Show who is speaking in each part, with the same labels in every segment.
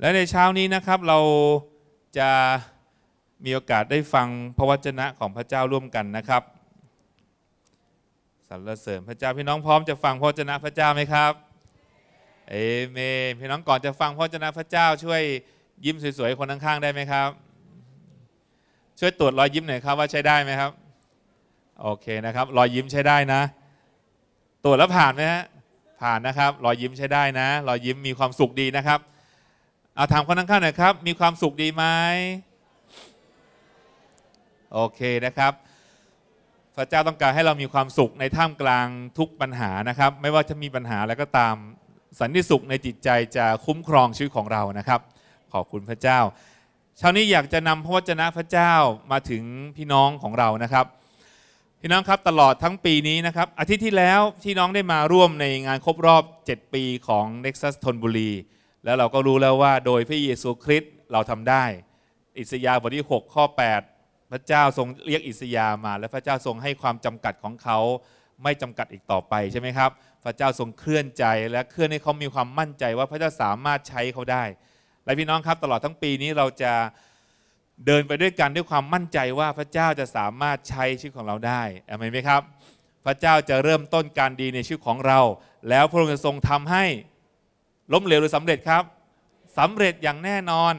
Speaker 1: และในเช้านี้นะครับเราจะมีโอกาสได้ฟังพระวจนะของพระเจ้าร่วมกันนะครับสรรเสริญพระเจ้าพี่น้องพร้อมจะฟังพระวจนะพระเจ้าไหมครับเอเมนพี่น้องก่อนจะฟังพระวจนะพระเจ้าช่วยยิ้มสวยๆคนข้าง ๆ ได้ไหมครับ ช่วยตรวจรอยยิ้มหน่อยครับว่าใช้ได้ไหมครับ โอเคนะครับรอยยิ้มใช้ได้นะ ตรวจแล้วผ่านไหมฮะผ่านนะครับรอยยิ้มใช้ได้นะรอยยิ้มมีความสุขดีนะครับเอาถามคนข้างๆหน่อยครับมีความสุขดีไหมโอเคนะครับ พระเจ้าต้องการให้เรามีความสุขในท่ามกลางทุกปัญหานะครับ ไม่ว่าจะมีปัญหาแล้วก็ตามสันติสุขในจิตใจ จะคุ้มครองชีวิตของเรานะครับ ขอบคุณพระเจ้า เช้านี้อยากจะนำพระวจนะพระเจ้ามาถึงพี่น้องของเรานะครับ พี่น้องครับตลอดทั้งปีนี้นะครับอาทิตย์ที่แล้วพี่น้องได้มาร่วมในงานครบรอบ 7 ปีของ Nexus ทนบุรีแล้วเราก็รู้แล้วว่าโดยพระเยซูคริสต์เราทำได้ อิสยาห์บทที่6ข้อ 8พระเจ้าทรงเรียกอิสยาห์มา และพระเจ้าทรงให้ความจำกัดของเขา ไม่จำกัดอีกต่อไปใช่ไหมครับ พระเจ้าทรงเคลื่อนใจและเคลื่อนให้เขามีความมั่นใจว่าพระเจ้าสามารถใช้เขาได้ และพี่น้องครับตลอดทั้งปีนี้เราจะเดินไปด้วยกันด้วยความมั่นใจว่าพระเจ้าจะสามารถใช้ชีวิตของเราได้เอเมนไหมครับพระเจ้าจะเริ่มต้นการดีในชีวิตของเรา แล้วพระองค์จะทรงทำให้ล้มเหลวหรือสำเร็จครับสำเร็จอย่างแน่นอน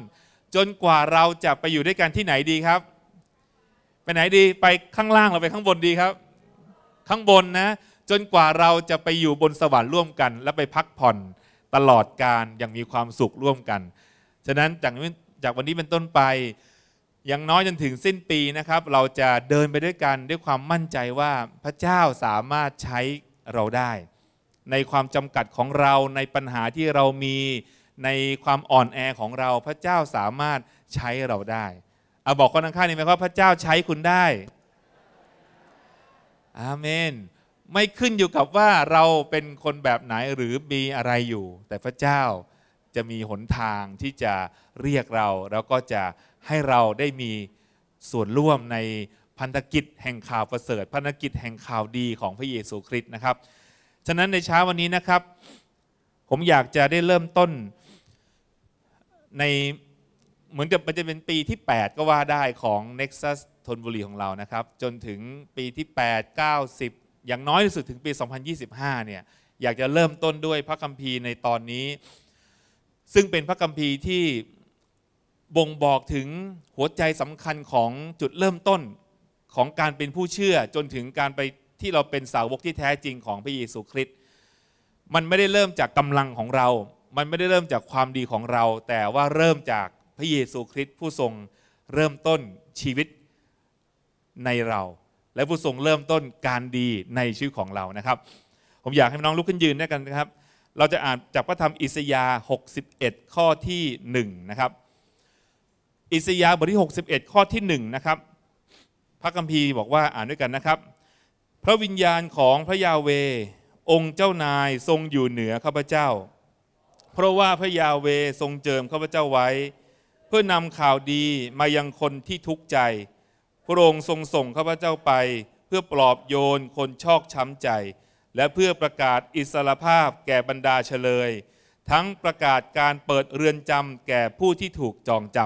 Speaker 1: จนกว่าเราจะไปอยู่ด้วยกันที่ไหนดีครับ ไปไหนดีไปข้างล่างเราไปข้างบนดีครับ ข้างบนนะจนกว่าเราจะไปอยู่บนสวรรค์ร่วมกัน และไปพักผ่อนตลอดการอย่างมีความสุขร่วมกันฉะนั้นจากจากวันนี้เป็นต้นไปยังน้อยจนถึงสิ้นปีนะครับ เราจะเดินไปด้วยกันด้วยความมั่นใจว่าพระเจ้าสามารถใช้เราได้ในความจำกัดของเราในปัญหาที่เรามีในความอ่อนแอของเรา พระเจ้าสามารถใช้เราได้เอาบอกคนข้างๆนี่ไหมว่าพระเจ้าใช้คุณได้อาเมน ไม่ขึ้นอยู่กับว่าเราเป็นคนแบบไหนหรือมีอะไรอยู่ แต่พระเจ้าจะมีหนทางที่จะเรียกเรา แล้วก็จะให้เราได้มีส่วนร่วมในพันธกิจแห่งข่าวประเสริฐ พันธกิจแห่งข่าวดีของพระเยซูคริสต์นะครับฉะนั้นในเช้าวันนี้นะครับผมอยากจะได้เริ่มต้นใน เหมือนกับมันจะเป็นปีที่ 8 ก็ว่าได้ของ Nexus ทนบุรีของเรานะครับจนถึงปีที่ 8 90อย่างน้อยที่สุดถึงปี 2025เนี่ยอยากจะเริ่มต้นด้วยพระคัมภีร์ในตอนนี้ซึ่งเป็นพระคัมภีร์ที่บ่งบอกถึงหัวใจสำคัญของจุดเริ่มต้นของการเป็นผู้เชื่อจนถึงการไปที่เราเป็นสาวกที่แท้จริงของพระเยซูคริสต์มันไม่ได้เริ่มจากกำลังของเรา มันไม่ได้เริ่มจากความดีของเรา แต่ว่าเริ่มจากพระเยซูคริสต์ผู้ทรงเริ่มต้นชีวิตในเรา และผู้ทรงเริ่มต้นการดีในชีวิตของเรานะครับ ผมอยากให้น้องลุกขึ้นยืนด้วยกันนะครับ เราจะอ่านจากพระธรรมอิสยาห์ 61 ข้อที่1นะครับอิสยาห์บทที่ 61 ข้อที่1นะครับพระคัมภีร์บอกว่าอ่านด้วยกันนะครับพระวิญญาณของพระยาเวองค์เจ้านายทรงอยู่เหนือข้าพเจ้า เพราะว่าพระยาเวทรงเจิมข้าพเจ้าไว้ เพื่อนำข่าวดีมายังคนที่ทุกข์ใจพระองค์ทรงส่งข้าพเจ้าไป เพื่อปลอบโยนคนชอกช้ำใจ และเพื่อประกาศอิสรภาพแก่บรรดาเฉลย ทั้งประกาศการเปิดเรือนจำแก่ผู้ที่ถูกจองจ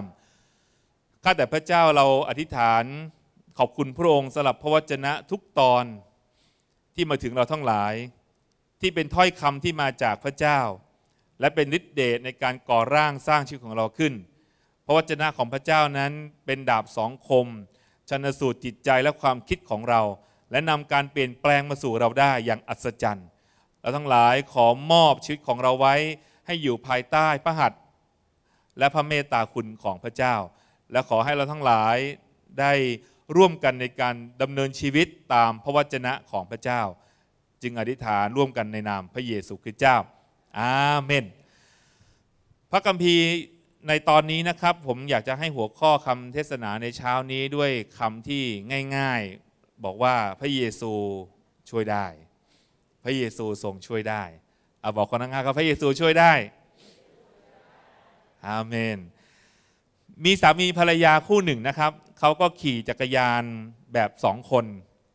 Speaker 1: ำข้าแต่พระเจ้าเราอธิษฐาน ขอบคุณพระองค์สลับพระวจนะทุกตอนที่มาถึงเราทั้งหลายที่เป็นถ้อยคำที่มาจากพระเจ้า และเป็นฤทธิเดชในการก่อร่างสร้างชีวิตของเราขึ้น พระวจนะของพระเจ้านั้นเป็นดาบสองคมชันสูตรจิตใจและความคิดของเรา และนำการเปลี่ยนแปลงมาสู่เราได้อย่างอัศจรรย์ เราทั้งหลายขอมอบชีวิตของเราไว้ให้อยู่ภายใต้พระหัตถ์และพระเมตตาคุณของพระเจ้า และขอให้เราทั้งหลายได้ร่วมกันในการดำเนินชีวิตตามพระวจนะของพระเจ้า จึงอธิษฐานร่วมกันในนามพระเยซูคริสต์เจ้า อาเมน พระคัมภีร์ในตอนนี้นะครับ ผมอยากจะให้หัวข้อคำเทศนาในเช้านี้ด้วยคำที่ง่าย ๆบอกว่าพระเยซูช่วยได้ พระเยซูทรงช่วยได้อาบอกคนง่านครับ พระเยซูช่วยได้อาเมนมีสามีภรรยาคู่หนึ่งนะครับเขาก็ขี่จักรยานแบบสองคน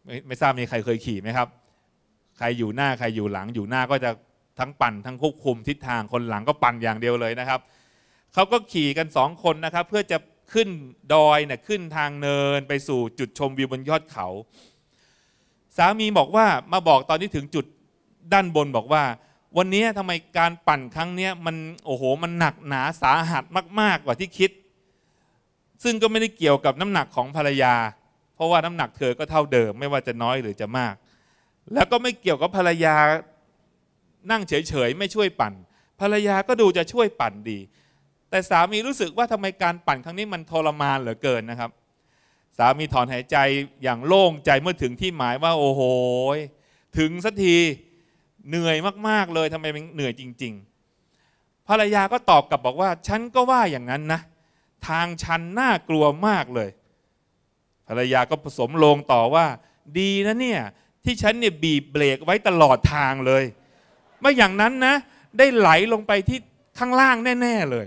Speaker 1: ไม่ไม่ทราบมีใครเคยขี่ไหมครับ ใครอยู่หน้าใครอยู่หลังอยู่หน้าก็จะทั้งปั่นทั้งควบคุมทิศทางคนหลังก็ปั่นอย่างเดียวเลยนะครับ เขาก็ขี่กันสองคนนะครับ เพื่อจะขึ้นดอยเนี่ยขึ้นทางเนินไปสู่จุดชมวิวบนยอดเขา สามีบอกว่ามาบอกตอนที่ถึงจุดด้านบนบอกว่า วันนี้ทำไมการปั่นครั้งนี้มันโอ้โหมันหนักหนาสาหัสมาก ๆ กว่าที่คิดซึ่งก็ไม่ได้เกี่ยวกับน้ำหนักของภรรยา เพราะว่าน้ำหนักเธอก็เท่าเดิม ไม่ว่าจะน้อยหรือจะมาก แล้วก็ไม่เกี่ยวกับภรรยานั่งเฉยๆ ไม่ช่วยปั่นภรรยาก็ดูจะช่วยปั่นดี แต่สามีรู้สึกว่าทำไมการปั่นครั้งนี้มันทรมานเหลือเกินนะครับ สามีถอนหายใจอย่างโล่งใจเมื่อถึงที่หมายว่า โอ้โห ถึงสักทีเหนื่อยมาก ๆเลยทำไมมันเหนื่อยจริง ๆ ภรรยาก็ตอบกลับบอกว่าฉันก็ว่าอย่างนั้นนะเทางชันน่ากลัวมากเลยภรรยาก็ผสมลงต่อว่า ดีนะเนี่ยที่ฉันเนี่ยบีบเบรกไว้ตลอดทางเลยไม่อย่างนั้นนะ ได้ไหลลงไปที่ข้างล่างแน่ ๆเลย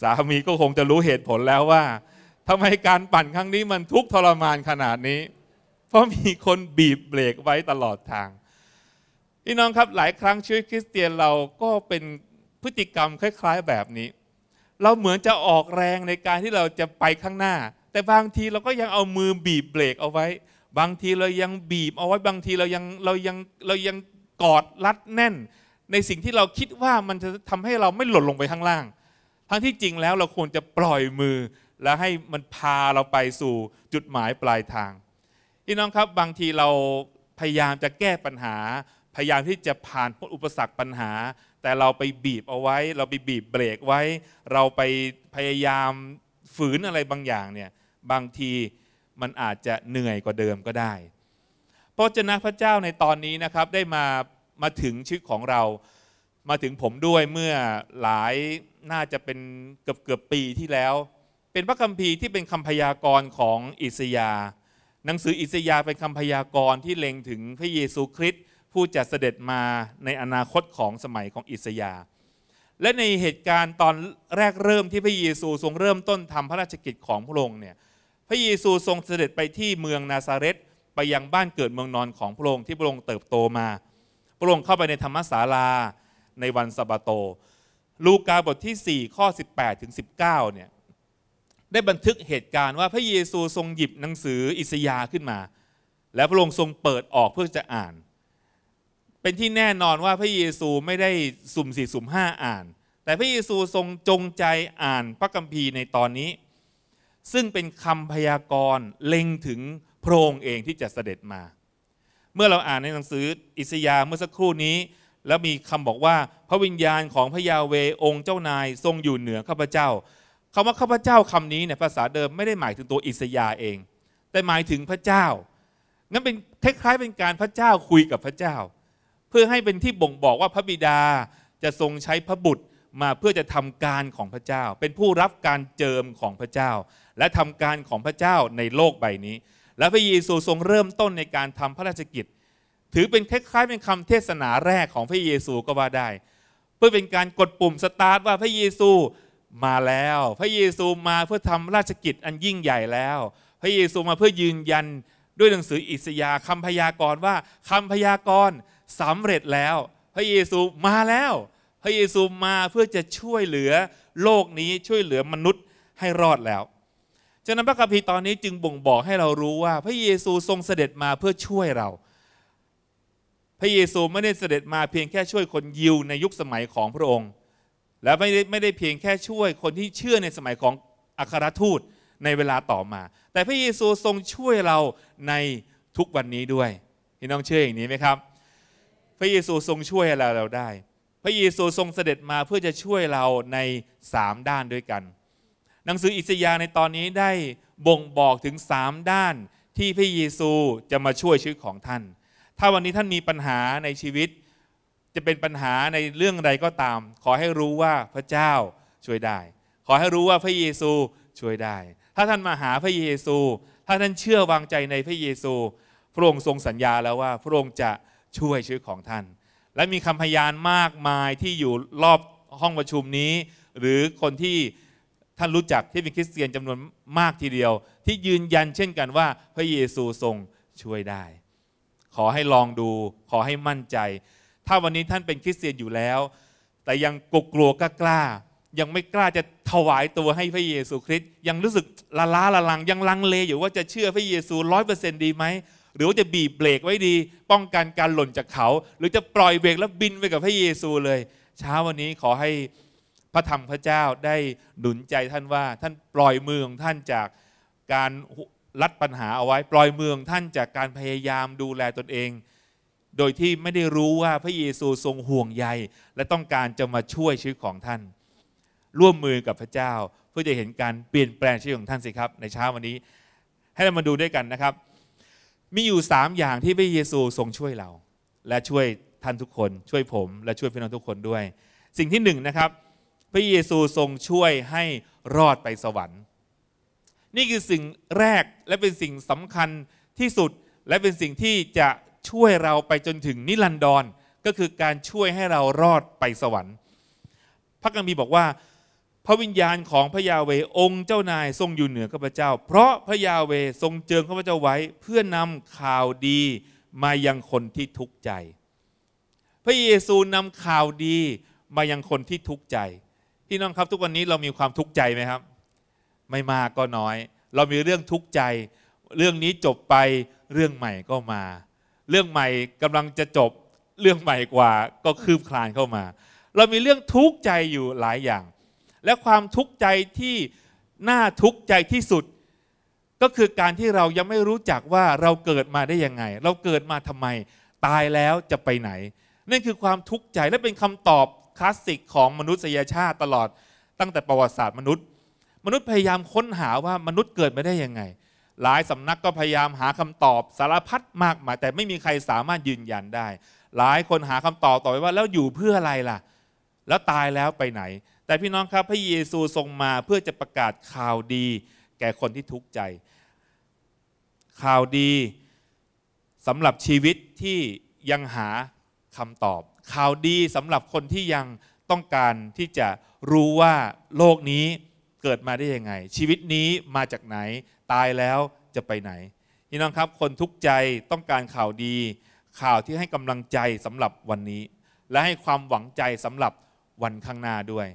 Speaker 1: สามีก็คงจะรู้เหตุผลแล้วว่าทำไมการปั่นครั้งนี้มันทุกทรมานขนาดนี้ เพราะมีคนบีบเบรกไว้ตลอดทางพี่น้องครับหลายครั้งชีวิตคริสเตียนเราก็เป็นพฤติกรรมคล้าย ๆแบบนี้เราเหมือนจะออกแรงในการที่เราจะไปข้างหน้า แต่บางทีเราก็ยังเอามือบีบเบรกเอาไว้ บางทีเรายังบีบเอาไว้ บางทีเรายังเรายังเรายังกอดรัดแน่น ในสิ่งที่เราคิดว่ามันจะทำให้เราไม่หล่นลงไปข้างล่าง ทั้งที่จริงแล้วเราควรจะปล่อยมือ แล้วให้มันพาเราไปสู่จุดหมายปลายทาง พี่น้องครับบางทีเราพยายามจะแก้ปัญหา พยายามที่จะผ่านพ้นอุปสรรคปัญหาแต่เราไปบีบเอาไว้ เราไปบีบเบรกไว้ เราไปพยายามฝืนอะไรบางอย่างเนี่ยบางทีมันอาจจะเหนื่อยกว่าเดิมก็ได้พระเจ้าพระเจ้าในตอนนี้นะครับได้มามาถึงชีวิตของเรามาถึงผมด้วยเมื่อหลายน่าจะเป็นเกือบเกือบปีที่แล้ว เป็นพระคัมภีร์ที่เป็นคำพยากรณ์ของอิสยาหนังสืออิสยาเป็นคำพยากรณ์ที่เล็งถึงพระเยซูคริสตผู้จะเสด็จมาในอนาคตของสมัยของอิสยา และในเหตุการณ์ตอนแรกเริ่มที่พระเยซูทรงเริ่มต้นทำพระราชกิจของพระองค์เนี่ย พระเยซูทรงเสด็จไปที่เมืองนาซาเรตไปยังบ้านเกิดเมืองนอนของพระองค์ที่พระองค์เติบโตมา พระองค์เข้าไปในธรรมศาลาในวันสะบาโต ลูกาบทที่4ข้อ18ถึง19เนี่ยได้บันทึกเหตุการณ์ว่าพระเยซูทรงหยิบหนังสืออิสยาขึ้นมา และพระองค์ทรงเปิดออกเพื่อจะอ่านเป็นที่แน่นอนว่าพระเยซูไม่ได้สุ่มสี่สุ่มห้าอ่าน แต่พระเยซูทรงจงใจอ่านพระคัมภีร์ในตอนนี้ ซึ่งเป็นคำพยากรณ์เล็งถึงพระองค์เองที่จะเสด็จมา เมื่อเราอ่านในหนังสืออิสยาห์เมื่อสักครู่นี้ แล้วมีคำบอกว่าพระวิญญาณของพระยาเวองค์เจ้านายทรงอยู่เหนือข้าพเจ้าคำว่าข้าพเจ้าคำนี้เนี่ยภาษาเดิมไม่ได้หมายถึงตัวอิสยาเอง แต่หมายถึงพระเจ้างั้นเป็นคล้ายๆเป็นการพระเจ้าคุยกับพระเจ้าพื่อให้เป็นที่บ่งบอกว่าพระบิดาจะทรงใช้พระบุตรมาเพื่อจะทำการของพระเจ้า เป็นผู้รับการเจิมของพระเจ้า และทำการของพระเจ้าในโลกใบนี้ และพระเยซูทรงเริ่มต้นในการทำพระราชกิจ ถือเป็นคล้ายๆเป็นคำเทศนาแรกของพระเยซูก็ว่าได้ เพื่อเป็นการกดปุ่มสตาร์ทว่าพระเยซูมาแล้ว พระเยซูมาเพื่อทำราชกิจอันยิ่งใหญ่แล้ว พระเยซูมาเพื่อยืนยันด้วยหนังสืออิสยาค์คำพยากรณ์ว่าคำพยากรณ์สำเร็จแล้ว พระเยซูมาแล้ว พระเยซูมาเพื่อจะช่วยเหลือโลกนี้ช่วยเหลือมนุษย์ให้รอดแล้วฉะนั้นพระคัมภีร์ตอนนี้จึงบ่งบอกให้เรารู้ว่า พระเยซูทรงเสด็จมาเพื่อช่วยเรา พระเยซูไม่ได้เสด็จมาเพียงแค่ช่วยคนยิวในยุคสมัยของพระองค์ และไม่ได้ไม่ได้เพียงแค่ช่วยคนที่เชื่อในสมัยของอัครทูตในเวลาต่อมา แต่พระเยซูทรงช่วยเราในทุกวันนี้ด้วยพี่น้องเชื่ออย่างนี้ไหมครับพระเยซูทรงช่วยเราเราได้ พระเยซูทรงเสด็จมาเพื่อจะช่วยเราในสามด้านด้วยกัน หนังสืออิสยาห์ในตอนนี้ได้บ่งบอกถึงสามด้านที่พระเยซูจะมาช่วยชีวิตของท่าน ถ้าวันนี้ท่านมีปัญหาในชีวิต จะเป็นปัญหาในเรื่องใดก็ตาม ขอให้รู้ว่าพระเจ้าช่วยได้ ขอให้รู้ว่าพระเยซูช่วยได้ ถ้าท่านมาหาพระเยซู ถ้าท่านเชื่อวางใจในพระเยซูพระองค์ทรงสัญญาแล้วว่า พระองค์จะช่วยชีวิตของท่าน และมีคำพยานมากมายที่อยู่รอบห้องประชุมนี้ หรือคนที่ท่านรู้จักที่เป็นคริสเตียนจำนวนมากทีเดียว ที่ยืนยันเช่นกันว่า พระเยซูทรงช่วยได้ ขอให้ลองดูขอให้มั่นใจ ถ้าวันนี้ท่านเป็นคริสเตียนอยู่แล้ว แต่ยังกลัวกลัวกล้ายังไม่กล้าจะถวายตัวให้พระเยซูคริสต์ยังรู้สึกละล้าละลังยังลังเลอยู่ว่าจะเชื่อพระเยซูร้อยเปอร์เซนต์ดีไหมหรือว่าจะบีบเบรกไว้ดี ป้องกันการหล่นจากเขา หรือจะปล่อยเบรก แล้วบินไปกับพระเยซูเลย เช้าวันนี้ขอให้พระธรรมพระเจ้าได้หนุนใจท่านว่าท่านปล่อยมือของท่านจากการรัดปัญหาเอาไว้ ปล่อยมือของท่านจากการพยายามดูแลตนเอง โดยที่ไม่ได้รู้ว่าพระเยซูทรงห่วงใยและต้องการจะมาช่วยชีวิตของท่าน ร่วมมือกับพระเจ้าเพื่อจะเห็นการเปลี่ยนแปลงชีวิตของท่านสิครับในเช้าวันนี้ ให้เรามาดูด้วยกันนะครับมีอยู่สามอย่างที่พระเยซูทรงช่วยเรา และช่วยท่านทุกคนช่วยผมและช่วยพี่น้องทุกคนด้วย สิ่งที่หนึ่งนะครับ พระเยซูทรงช่วยให้รอดไปสวรรค์ นี่คือสิ่งแรกและเป็นสิ่งสำคัญที่สุดและเป็นสิ่งที่จะช่วยเราไปจนถึงนิรันดรก็คือการช่วยให้เรารอดไปสวรรค์ พระกัมพีบอกว่าพระวิญญาณของพระยาเวองค์เจ้านายทรงอยู่เหนือข้าพเจ้า เพราะพระยาเวทรงเจิมข้าพเจ้าไว้เพื่อนำข่าวดีมายังคนที่ทุกข์ใจ พระเยซูนำข่าวดีมายังคนที่ทุกข์ใจ พี่น้องครับทุกวันนี้เรามีความทุกข์ใจไหมครับ ไม่มากก็น้อย เรามีเรื่องทุกข์ใจ เรื่องนี้จบไปเรื่องใหม่ก็มา เรื่องใหม่กำลังจะจบเรื่องใหม่กว่าก็คืบคลานเข้ามา เรามีเรื่องทุกข์ใจอยู่หลายอย่างและความทุกข์ใจที่ น่าทุกข์ใจที่สุด ก็คือการที่เรายังไม่รู้จักว่าเราเกิดมาได้ยังไง เราเกิดมาทำไม ตายแล้วจะไปไหน นั่นคือความทุกข์ใจและเป็นคำตอบคลาสสิกของมนุษยชาติตลอด ตั้งแต่ประวัติศาสตร์มนุษย์ มนุษย์พยายามค้นหาว่ามนุษย์เกิดมาได้ยังไง หลายสำนักก็พยายามหาคำตอบสารพัดมากมาย แต่ไม่มีใครสามารถยืนยันได้ หลายคนหาคำตอบต่อไปว่า แล้วอยู่เพื่ออะไรล่ะแล้วตายแล้วไปไหนแต่พี่น้องครับพระเยซูทรงมาเพื่อจะประกาศข่าวดี แก่คนที่ทุกข์ใจ ข่าวดีสำหรับชีวิตที่ยังหาคำตอบ ข่าวดีสำหรับคนที่ยังต้องการที่จะรู้ว่าโลกนี้เกิดมาได้ยังไง ชีวิตนี้มาจากไหน ตายแล้วจะไปไหน พี่น้องครับคนทุกข์ใจต้องการข่าวดี ข่าวที่ให้กำลังใจสำหรับวันนี้ และให้ความหวังใจสำหรับวันข้างหน้าด้วย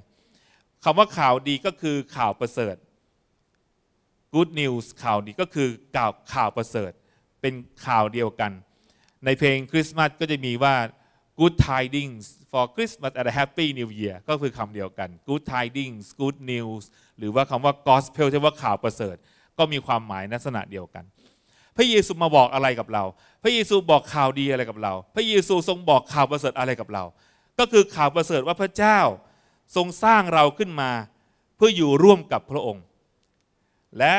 Speaker 1: คำว่าข่าวดีก็คือข่าวประเสริฐ good news ข่าวดีก็คือข่าวข่าวประเสริฐเป็นข่าวเดียวกัน ในเพลงคริสต์มาสก็จะมีว่า good tidings for Christmas and a happy new year ก็คือคำเดียวกัน good tidings good news หรือว่าคำว่า gospel ที่ว่าข่าวประเสริฐ ก็มีความหมายลักษณะเดียวกัน พระเยซูมาบอกอะไรกับเรา พระเยซูบอกข่าวดีอะไรกับเรา พระเยซูทรงบอกข่าวประเสริฐอะไรกับเรา ก็คือข่าวประเสริฐว่าพระเจ้าทรงสร้างเราขึ้นมาเพื่ออยู่ร่วมกับพระองค์ และ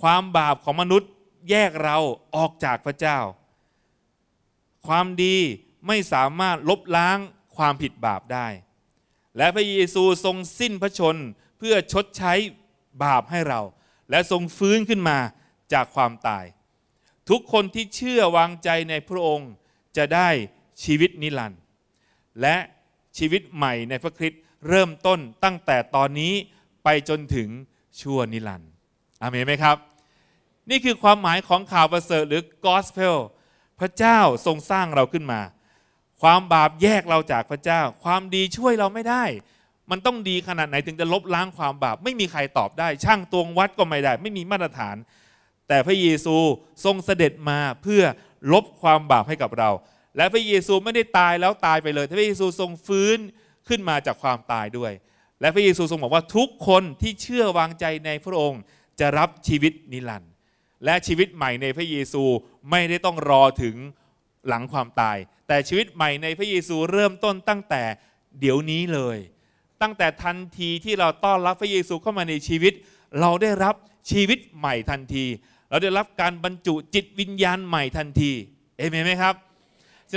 Speaker 1: ความบาปของมนุษย์แยกเราออกจากพระเจ้า ความดีไม่สามารถลบล้างความผิดบาปได้ และพระเยซูทรงสิ้นพระชนเพื่อชดใช้บาปให้เรา และทรงฟื้นขึ้นมาจากความตาย ทุกคนที่เชื่อวางใจในพระองค์จะได้ชีวิตนิรันดร์และชีวิตใหม่ในพระคริสต์เริ่มต้นตั้งแต่ตอนนี้ไปจนถึงชั่วนิรันดร์อเมนไหมครับ นี่คือความหมายของข่าวประเสริฐหรือกอสเพลพระเจ้าทรงสร้างเราขึ้นมา ความบาปแยกเราจากพระเจ้าความดีช่วยเราไม่ได้ มันต้องดีขนาดไหนถึงจะลบล้างความบาป ไม่มีใครตอบได้ ช่างตวงวัดก็ไม่ได้ ไม่มีมาตรฐาน แต่พระเยซูทรงเสด็จมาเพื่อลบความบาปให้กับเรา และพระเยซูไม่ได้ตายแล้วตายไปเลยแต่พระเยซูทรงฟื้นขึ้นมาจากความตายด้วย และพระเยซูทรงบอกว่าทุกคนที่เชื่อวางใจในพระองค์จะรับชีวิตนิรันดร์ และชีวิตใหม่ในพระเยซูไม่ได้ต้องรอถึงหลังความตาย แต่ชีวิตใหม่ในพระเยซูเริ่มต้นตั้งแต่เดี๋ยวนี้เลย ตั้งแต่ทันทีที่เราต้อนรับพระเยซูเข้ามาในชีวิต เราได้รับชีวิตใหม่ทันที เราได้รับการบรรจุจิตวิญญาณใหม่ทันที เอเมนไหมครับ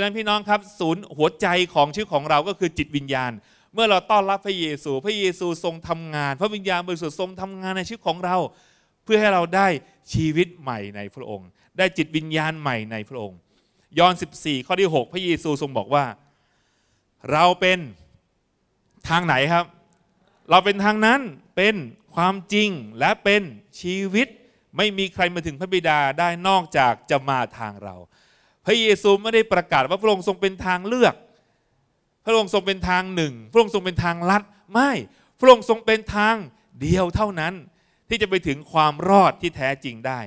Speaker 1: ฉะนั้นพี่น้องครับ ศูนย์หัวใจของชื่อของเราก็คือจิตวิญญาณ เมื่อเราต้อนรับพระเยซู พระเยซูทรงทำงาน พระวิญญาณบริสุทธิ์ทรงทำงานในชีวิตของเรา เพื่อให้เราได้ชีวิตใหม่ในพระองค์ ได้จิตวิญญาณใหม่ในพระองค์ ยอห์น 14 ข้อที่ 6 พระเยซูทรงบอกว่า เราเป็นทางไหนครับ เราเป็นทางนั้นเป็นความจริงและเป็นชีวิตไม่มีใครมาถึงพระบิดาได้นอกจากจะมาทางเราพระเยซูไม่ได้ประกาศว่าพระองค์ทรงเป็นทางเลือก พระองค์ทรงเป็นทางหนึ่ง พระองค์ทรงเป็นทางลัดไม่ พระองค์ทรงเป็นทางเดียวเท่านั้นที่จะไปถึงความรอดที่แท้จริงได้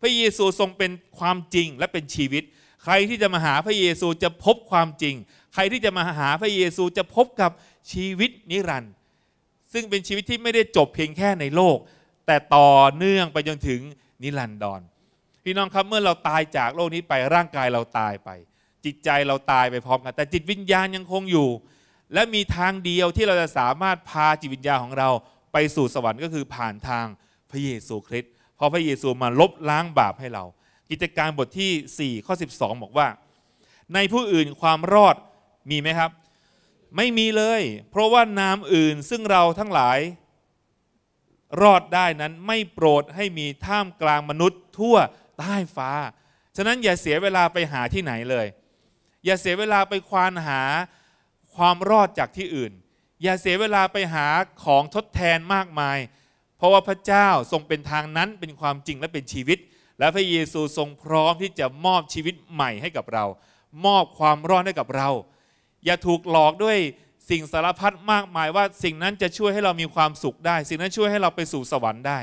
Speaker 1: พระเยซูทรงเป็นความจริงและเป็นชีวิต ใครที่จะมาหาพระเยซูจะพบความจริง ใครที่จะมาหาพระเยซูจะพบกับชีวิตนิรันดร์ซึ่งเป็นชีวิตที่ไม่ได้จบเพียงแค่ในโลก แต่ต่อเนื่องไปจนถึงนิรันดรพี่น้องครับเมื่อเราตายจากโลกนี้ไปร่างกายเราตายไป จิตใจเราตายไปพร้อมกันแต่จิตวิญญาณยังคงอยู่ และมีทางเดียวที่เราจะสามารถพาจิตวิญญาณของเราไปสู่สวรรค์ ก็คือผ่านทางพระเยซูคริสต์เพราะพระเยซูมาลบล้างบาปให้เรา กิจการบทที่4ข้อ12 บอกว่า ในผู้อื่นความรอดมีไหมครับ ไม่มีเลย เพราะว่านามอื่นซึ่งเราทั้งหลาย รอดได้นั้นไม่โปรดให้มีท่ามกลางมนุษย์ทั่วใต้ฟ้า ฉะนั้นอย่าเสียเวลาไปหาที่ไหนเลย อย่าเสียเวลาไปควานหาความรอดจากที่อื่น อย่าเสียเวลาไปหาของทดแทนมากมาย เพราะว่าพระเจ้าทรงเป็นทางนั้นเป็นความจริงและเป็นชีวิต และพระเยซูทรงพร้อมที่จะมอบชีวิตใหม่ให้กับเรา มอบความรอดให้กับเรา อย่าถูกหลอกด้วยสิ่งสารพัดมากมายว่า สิ่งนั้นจะช่วยให้เรามีความสุขได้ สิ่งนั้นช่วยให้เราไปสู่สวรรค์ได้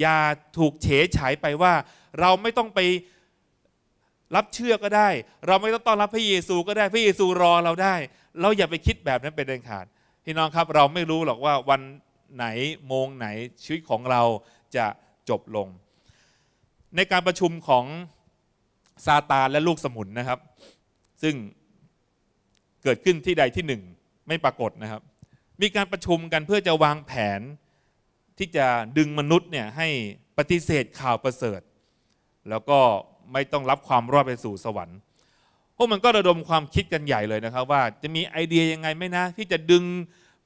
Speaker 1: อย่าถูกเฉยฉายไปว่าเราไม่ต้องไปรับเชื่อก็ได้เราไม่ต้องต้อนรับพระเยซูก็ได้พระเยซูรอเราได้ เราอย่าไปคิดแบบนั้นเป็นเด็ดขาดพี่น้องครับเราไม่รู้หรอกว่าวันไหนโมงไหนชีวิตของเราจะจบลง ในการประชุมของซาตานและลูกสมุนนะครับ ซึ่งเกิดขึ้นที่ใดที่หนึ่งไม่ปรากฏนะครับ มีการประชุมกันเพื่อจะวางแผนที่จะดึงมนุษย์เนี่ยให้ปฏิเสธข่าวประเสริฐแล้วก็ไม่ต้องรับความรอดไปสู่สวรรค์พวกมันก็ระดมความคิดกันใหญ่เลยนะครับ ว่าจะมีไอเดียยังไงไหมนะ ที่จะดึง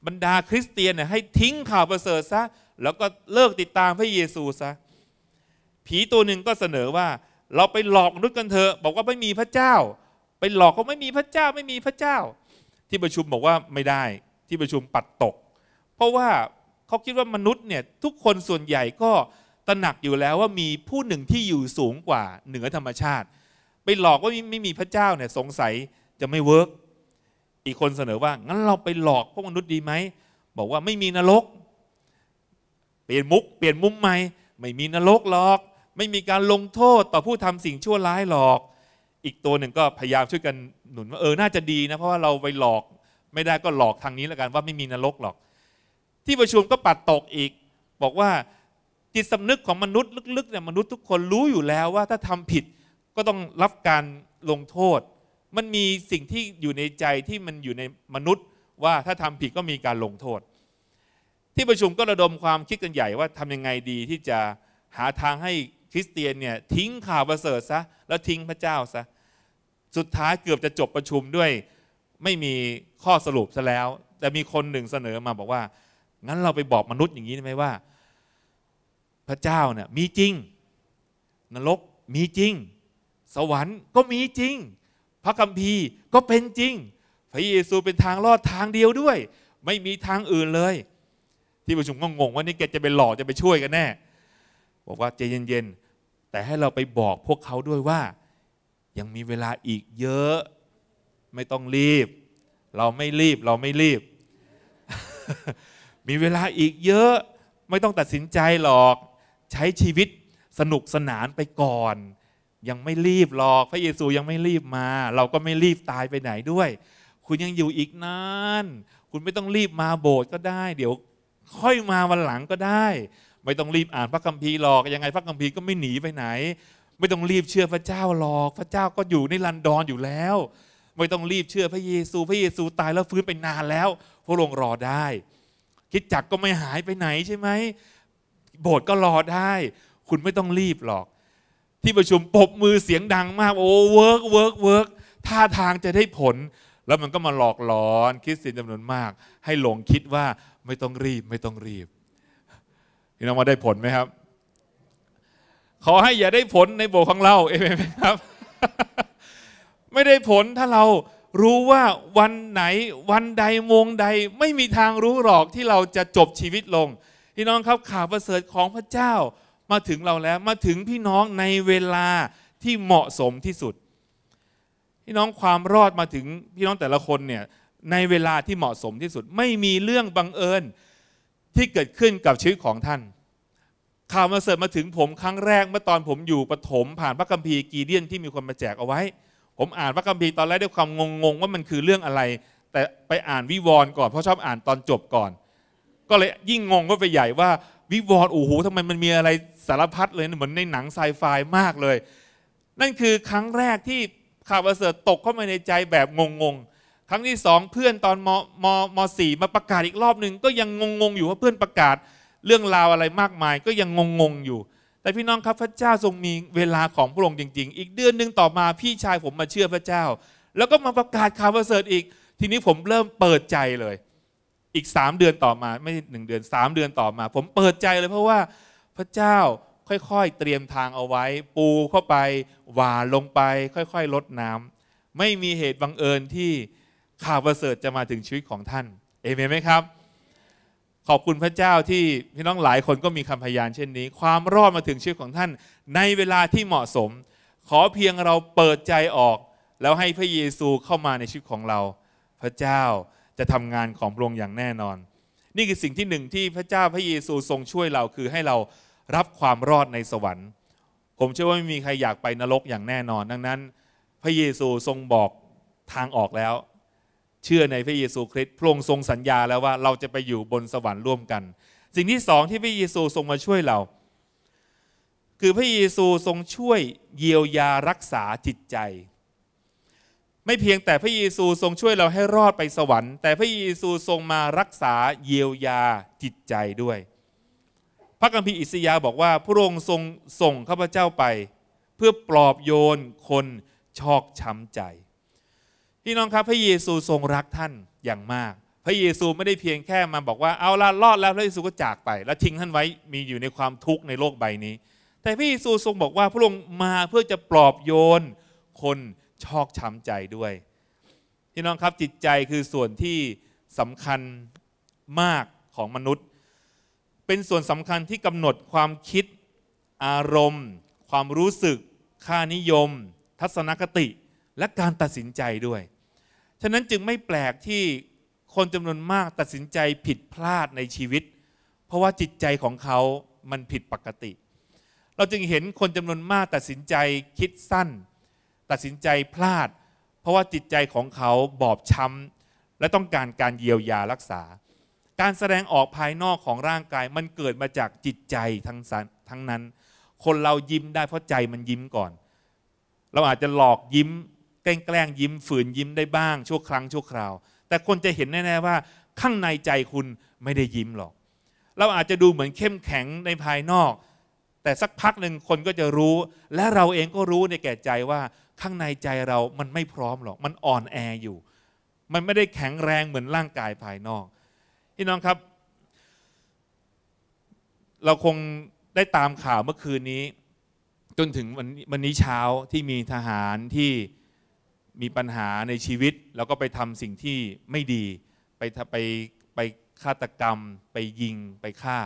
Speaker 1: บรรดาคริสเตียนเนี่ยให้ทิ้งข่าวประเสริฐซะ แล้วก็เลิกติดตามพระเยซูซะ ผีตัวหนึ่งก็เสนอว่าเราไปหลอกมนุษย์กันเถอะบอกว่าไม่มีพระเจ้าไปหลอกเขาไม่มีพระเจ้าไม่มีพระเจ้า ที่ประชุมบอกว่าไม่ได้ที่ประชุมปัดตก เพราะว่าเขาคิดว่ามนุษย์เนี่ยทุกคนส่วนใหญ่ก็ตระหนักอยู่แล้วว่ามีผู้หนึ่งที่อยู่สูงกว่าเหนือธรรมชาติ ไปหลอกว่าไม่มีพระเจ้าเนี่ยสงสัยจะไม่เวิร์กอีกคนเสนอว่างั้นเราไปหลอกพวกมนุษย์ดีไหมบอกว่าไม่มีนรก เปลี่ยนมุกเปลี่ยนมุมใหม่ไม่มีนรกหรอก ไม่มีการลงโทษต่อผู้ทำสิ่งชั่วร้ายหรอก อีกตัวหนึ่งก็พยายามช่วยกันหนุนว่าเออน่าจะดีนะเพราะว่าเราไปหลอกไม่ได้ก็หลอกทางนี้แล้วกันว่าไม่มีนรกหรอก ที่ประชุมก็ปัดตกอีก บอกว่าจิตสำนึกของมนุษย์ ลึกๆเนี่ยมนุษย์ทุกคนรู้อยู่แล้วว่าถ้าทำผิดก็ต้องรับการลงโทษ มันมีสิ่งที่อยู่ในใจที่มันอยู่ในมนุษย์ว่าถ้าทำผิดก็มีการลงโทษ ที่ประชุมก็ระดมความคิดกันใหญ่ว่าทำยังไงดีที่จะหาทางให้คริสเตียนเนี่ยทิ้งข่าวประเสริฐซะ แล้วทิ้งพระเจ้าซะสุดท้ายเกือบจะจบประชุมด้วยไม่มีข้อสรุปซะแล้ว แต่มีคนหนึ่งเสนอมาบอกว่างั้นเราไปบอกมนุษย์อย่างนี้ได้ไหมว่าพระเจ้าเนี่ยมีจริง นรกมีจริง สวรรค์ก็มีจริง พระคัมภีร์ก็เป็นจริง พระเยซูเป็นทางรอดทางเดียวด้วย ไม่มีทางอื่นเลย ที่ประชุมก็งงว่านี่แกจะไปหลอกจะไปช่วยกันแน่บอกว่าใจเย็นๆ แต่ให้เราไปบอกพวกเขาด้วยว่า ยังมีเวลาอีกเยอะ ไม่ต้องรีบ เราไม่รีบเราไม่รีบ มีเวลาอีกเยอะไม่ต้องตัดสินใจหรอกใช้ชีวิตสนุกสนานไปก่อน ยังไม่รีบหรอกพระเยซูยังไม่รีบมา เราก็ไม่รีบตายไปไหนด้วย คุณยังอยู่อีกนานคุณไม่ต้องรีบมาโบสถ์ก็ได้ เดี๋ยวค่อยมาวันหลังก็ได้ ไม่ต้องรีบอ่านพระคัมภีร์หรอก ยังไงพระคัมภีร์ก็ไม่หนีไปไหน ไม่ต้องรีบเชื่อพระเจ้าหรอก พระเจ้าก็อยู่ในลันดอนอยู่แล้ว ไม่ต้องรีบเชื่อพระเยซู พระเยซูตายแล้วฟื้นไปนานแล้วพระองค์รอได้ คิดจักก็ไม่หายไปไหนใช่ไหมโบสถ์ก็รอได้ คุณไม่ต้องรีบหรอก ที่ประชุมปบมือเสียงดังมากโอ้เวิร์กเวิร์กเวิร์กท่าทางจะได้ผล แล้วมันก็มาหลอกหลอน คิิสเียนจำนวนมาก ให้หลงคิดว่าไม่ต้องรีบไม่ต้องรีบพี่น้องาได้ผลไหมครับ ขอให้อย่าได้ผลในโบสถ์ของเราเอเมนครับ ไม่ได้ผลถ้าเรารู้ว่าวันไหนวันใดโมงใด ไม่มีทางรู้หรอกที่เราจะจบชีวิตลงพี่น้องครับข่าวประเสริฐของพระเจ้ามาถึงเราแล้วมาถึงพี่น้องในเวลาที่เหมาะสมที่สุด พี่น้องความรอดมาถึงพี่น้องแต่ละคนเนี่ยในเวลาที่เหมาะสมที่สุด ไม่มีเรื่องบังเอิญที่เกิดขึ้นกับชีวิตของท่านข่าวมาเสริฐมาถึงผมครั้งแรกเมื่อตอนผมอยู่ปฐมผ่านพระคัมภีร์กีเดียนที่มีคนมาแจกเอาไว้ ผมอ่านพระคัมภีร์ตอนแรกด้วยความงงๆว่ามันคือเรื่องอะไร แต่ไปอ่านวิวรณ์ก่อนเพราะชอบอ่านตอนจบก่อนก็เลยยิ่งงงก็ไปใหญ่ว่าวิวอร์ดโอ้โหทำไมมันมีอะไรสารพัดเลยเหมือนในหนังไซไฟมากเลย นั่นคือครั้งแรกที่ข่าวประเสริฐตกเข้ามาในใจแบบงงๆครั้งที่สองเพื่อนตอนมมมสี่มาประกาศอีกรอบหนึ่งก็ยังงงๆอยู่ว่าเพื่อนประกาศเรื่องราวอะไรมากมายก็ยังงงๆอยู่แต่พี่น้องครับพระเจ้าทรงมีเวลาของพระองค์จริงๆ อีกเดือนหนึ่งต่อมาพี่ชายผมมาเชื่อพระเจ้า แล้วก็มาประกาศข่าวประเสริฐอีกทีนี้ผมเริ่มเปิดใจเลยอีก3เดือนต่อมา ไม่หนึ่งเดือน 3 เดือนต่อมา ผมเปิดใจเลยเพราะว่าพระเจ้าค่อยๆเตรียมทางเอาไว้ ปูเข้าไปหว่าลงไป ค่อยๆ ลดน้ำ ไม่มีเหตุบังเอิญที่ข่าวประเสริฐจะมาถึงชีวิตของท่านเอเมนไหมครับ ขอบคุณพระเจ้าที่พี่น้องหลายคนก็มีคำพยานเช่นนี้ ความรอดมาถึงชีวิตของท่าน ในเวลาที่เหมาะสมขอเพียงเราเปิดใจออก แล้วให้พระเยซูเข้ามาในชีวิตของเรา พระเจ้าจะทำงานของพระองค์อย่างแน่นอน นี่คือสิ่งที่หนึ่งที่พระเจ้าพระเยซูทรงช่วยเรา คือให้เรารับความรอดในสวรรค์ ผมเชื่อว่าไม่มีใครอยากไปนรกอย่างแน่นอน ดังนั้น พระเยซูทรงบอกทางออกแล้ว เชื่อในพระเยซูคริสต์พระองค์ทรงสัญญาแล้วว่าเราจะไปอยู่บนสวรรค์ร่วมกัน สิ่งที่สองที่พระเยซูทรงมาช่วยเรา คือพระเยซูทรงช่วยเยียวยารักษาจิตใจไม่เพียงแต่พระเยซูทรงช่วยเราให้รอดไปสวรรค์แต่พระเยซูทรงมารักษาเยียวยาจิตใจด้วย พระกัมพีอิสยาบอกว่าพระองค์ทรงส่งข้าพเจ้าไป เพื่อปลอบโยนคนชอกช้ำใจพี่น้องครับพระเยซูทรงรักท่านอย่างมาก พระเยซูไม่ได้เพียงแค่มาบอกว่า เอาละรอดแล้วพระเยซูก็จากไป แล้วทิ้งท่านไว้มีอยู่ในความทุกข์ในโลกใบนี้ แต่พระเยซูทรงบอกว่าพระองค์มาเพื่อจะปลอบโยนคนชอกช้ำใจด้วยพี่น้องครับจิตใจคือส่วนที่สำคัญมากของมนุษย์ เป็นส่วนสำคัญที่กำหนดความคิด อารมณ์ ความรู้สึก ค่านิยม ทัศนคติและการตัดสินใจด้วยฉะนั้นจึงไม่แปลกที่คนจำนวนมากตัดสินใจผิดพลาดในชีวิต เพราะว่าจิตใจของเขามันผิดปกติ เราจึงเห็นคนจำนวนมากตัดสินใจคิดสั้นตัดสินใจพลาดเพราะว่าจิตใจของเขาบอบช้ำและต้องการการเยียวยารักษา การแสดงออกภายนอกของร่างกายมันเกิดมาจากจิตใจทั้งทั้งนั้น คนเรายิ้มได้เพราะใจมันยิ้มก่อน เราอาจจะหลอกยิ้ม แกล้งยิ้มฝืนยิ้มได้บ้างชั่วครั้ง ชั่วคราว แต่คนจะเห็นแน่ ๆว่า ข้างในใจคุณไม่ได้ยิ้มหรอก เราอาจจะดูเหมือนเข้มแข็งในภายนอก แต่สักพักหนึ่งคนก็จะรู้ และเราเองก็รู้ในแก่ใจว่าข้างในใจเรามันไม่พร้อมหรอก มันอ่อนแออยู่ มันไม่ได้แข็งแรงเหมือนร่างกายภายนอกพี่น้องครับ เราคงได้ตามข่าวเมื่อคืนนี้ จนถึงวันวันนี้เช้าที่มีทหารที่มีปัญหาในชีวิต แล้วก็ไปทำสิ่งที่ไม่ดี ไปไปไปฆาตกรรม ไปยิง ไปฆ่า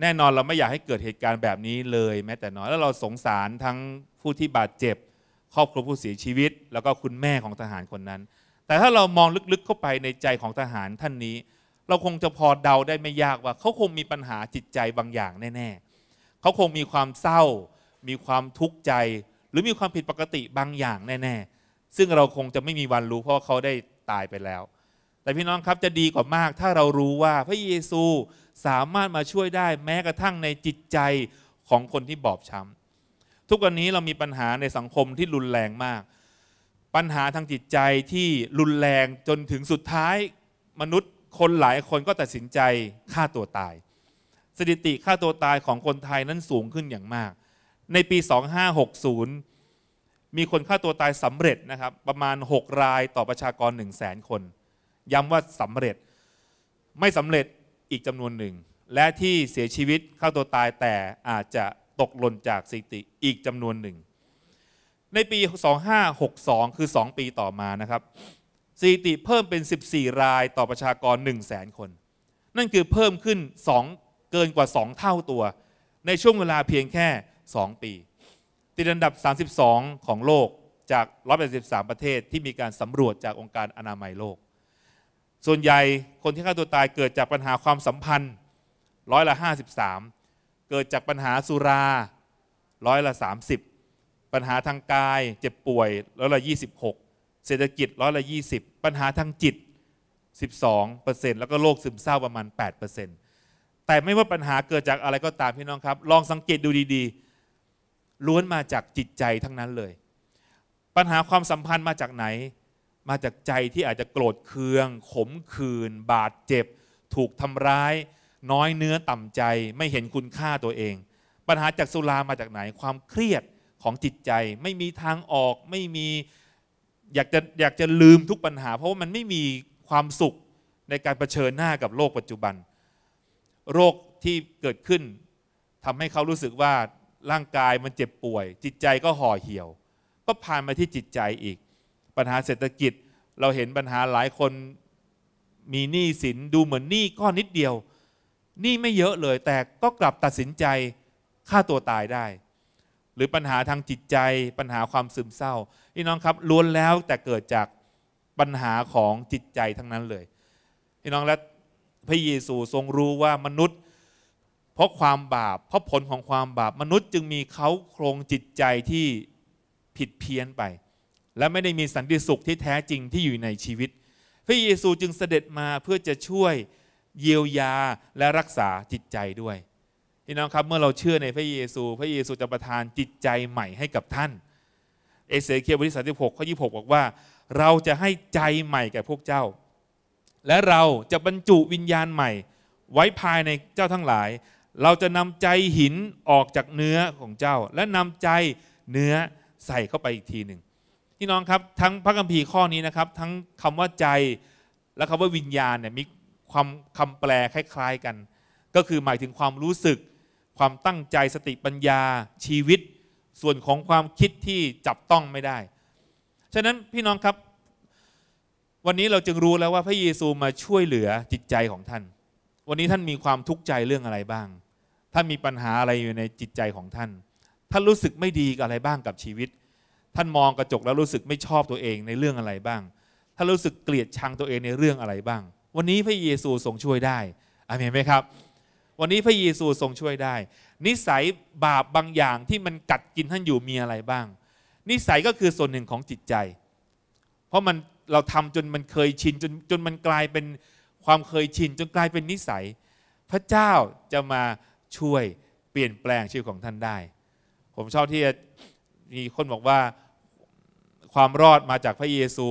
Speaker 1: แน่นอนเราไม่อยากให้เกิดเหตุการณ์แบบนี้เลย แม้แต่น้อย แล้วเราสงสารทั้งผู้ที่บาดเจ็บครอบครัวผู้เสียชีวิตแล้วก็คุณแม่ของทหารคนนั้น แต่ถ้าเรามองลึกๆเข้าไปในใจของทหารท่านนี้ เราคงจะพอเดาได้ไม่ยากว่าเขาคงมีปัญหาจิตใจบางอย่างแน่ ๆ เขาคงมีความเศร้า มีความทุกข์ใจหรือมีความผิดปกติบางอย่างแน่ ๆ ซึ่งเราคงจะไม่มีวันรู้เพราะเขาได้ตายไปแล้ว แต่พี่น้องครับจะดีกว่ามากถ้าเรารู้ว่าพระเยซูสามารถมาช่วยได้แม้กระทั่งในจิตใจของคนที่บอบช้ำทุกวันนี้เรามีปัญหาในสังคมที่รุนแรงมาก ปัญหาทางจิตใจที่รุนแรงจนถึงสุดท้ายมนุษย์คนหลายคนก็ตัดสินใจฆ่าตัวตาย สถิติฆ่าตัวตายของคนไทยนั้นสูงขึ้นอย่างมาก ในปี 2560 มีคนฆ่าตัวตายสำเร็จนะครับประมาณ 6 รายต่อประชากร 1 0 0 0 0 0คน ย้ำว่าสำเร็จไม่สำเร็จอีกจำนวนหนึ่ง และที่เสียชีวิตฆ่าตัวตายแต่อาจจะตกหล่นจากสิติอีกจำนวนหนึ่ง ในปี 2562 คือ 2 ปีต่อมานะครับสิติเพิ่มเป็น 14 รายต่อประชากร 1 0 0 0 0 0 คน นั่นคือเพิ่มขึ้น 2 เกินกว่า 2 เท่าตัวในช่วงเวลาเพียงแค่ 2 ปี ติดอันดับ 32 ของโลกจาก 183 ประเทศที่มีการสำรวจจากองค์การอนามัยโลก ส่วนใหญ่คนที่ฆ่าตัวตายเกิดจากปัญหาความสัมพันธ์ร้อยละ 53เกิดจากปัญหาสุราร้อยละ 30 ปัญหาทางกายเจ็บป่วย ร้อยละ26 เศรษฐกิจร้อยละ20 ปัญหาทางจิต 12%แล้วก็โรคซึมเศร้าประมาณ 8%แต่ไม่ว่าปัญหาเกิดจากอะไรก็ตามพี่น้องครับ ลองสังเกตดูดีๆ ล้วนมาจากจิตใจทั้งนั้นเลย ปัญหาความสัมพันธ์มาจากไหน มาจากใจที่อาจจะโกรธเคือง ขมขื่นบาดเจ็บ ถูกทำร้ายน้อยเนื้อต่ำใจไม่เห็นคุณค่าตัวเอง ปัญหาจากสุรามาจากไหนความเครียดของจิตใจ ไม่มีทางออกไม่มีอยากจะอยากจะลืมทุกปัญหา เพราะว่ามันไม่มีความสุขในการรเผชิญหน้ากับโลกปัจจุบัน โรคที่เกิดขึ้น ทำให้เขารู้สึกว่าร่างกายมันเจ็บป่วย จิตใจก็ห่อเหี่ยว ก็ผ่านมาที่จิตใจอีก ปัญหาเศรษฐกิจเราเห็นปัญหาหลายคนมีหนี้สินดูเหมือนหนี้ก้อนนิดเดียวนี่ไม่เยอะเลยแต่ก็กลับตัดสินใจฆ่าตัวตายได้ หรือปัญหาทางจิตใจปัญหาความซึมเศร้าพี่น้องครับล้วนแล้วแต่เกิดจากปัญหาของจิตใจทั้งนั้นเลยพี่น้องและพระเยซูทรงรู้ว่ามนุษย์เพราะความบาป เพราะผลของความบาป มนุษย์จึงมีเขาโครงจิตใจที่ผิดเพี้ยนไป และไม่ได้มีสันติสุขที่แท้จริงที่อยู่ในชีวิต พระเยซูจึงเสด็จมาเพื่อจะช่วยเยียวยาและรักษาจิตใจด้วยพี่น้องครับเมื่อเราเชื่อในพระเยซู พระเยซูจะประทานจิตใจใหม่ให้กับท่าน เอเสเคียบทที่สามสิบหกข้อยี่หกบอกว่าเราจะให้ใจใหม่แก่พวกเจ้า และเราจะบรรจุวิญญาณใหม่ ไว้ภายในเจ้าทั้งหลาย เราจะนำใจหินออกจากเนื้อของเจ้า และนำใจเนื้อใส่เข้าไปอีกทีหนึ่งพี่น้องครับทั้งพระคัมภีร์ข้อนี้นะครับ ทั้งคำว่าใจและคำว่าวิญญาณเนี่ยมีความคำแปลคล้ายๆกันก็คือหมายถึงความรู้สึก ความตั้งใจสติปัญญาชีวิต ส่วนของความคิดที่จับต้องไม่ได้ ฉะนั้นพี่น้องครับ วันนี้เราจึงรู้แล้วว่าพระเยซูมาช่วยเหลือจิตใจของท่าน วันนี้ท่านมีความทุกข์ใจเรื่องอะไรบ้างท่านมีปัญหาอะไรอยู่ในจิตใจของท่านท่านรู้สึกไม่ดีกับอะไรบ้างกับชีวิต ท่านมองกระจกแล้วรู้สึกไม่ชอบตัวเองในเรื่องอะไรบ้างท่านรู้สึกเกลียดชังตัวเองในเรื่องอะไรบ้างวันนี้พระเยซูทรงช่วยได้อเมนไหมครับ วันนี้พระเยซูทรงช่วยได้ นิสัยบาปบางอย่างที่มันกัดกินท่านอยู่มีอะไรบ้าง นิสัยก็คือส่วนหนึ่งของจิตใจ เพราะมันเราทำจนมันเคยชินจนจนมันกลายเป็นความเคยชินจนกลายเป็นนิสัย พระเจ้าจะมาช่วยเปลี่ยนแปลงชีวิตของท่านได้ ผมชอบที่มีคนบอกว่าความรอดมาจากพระเยซู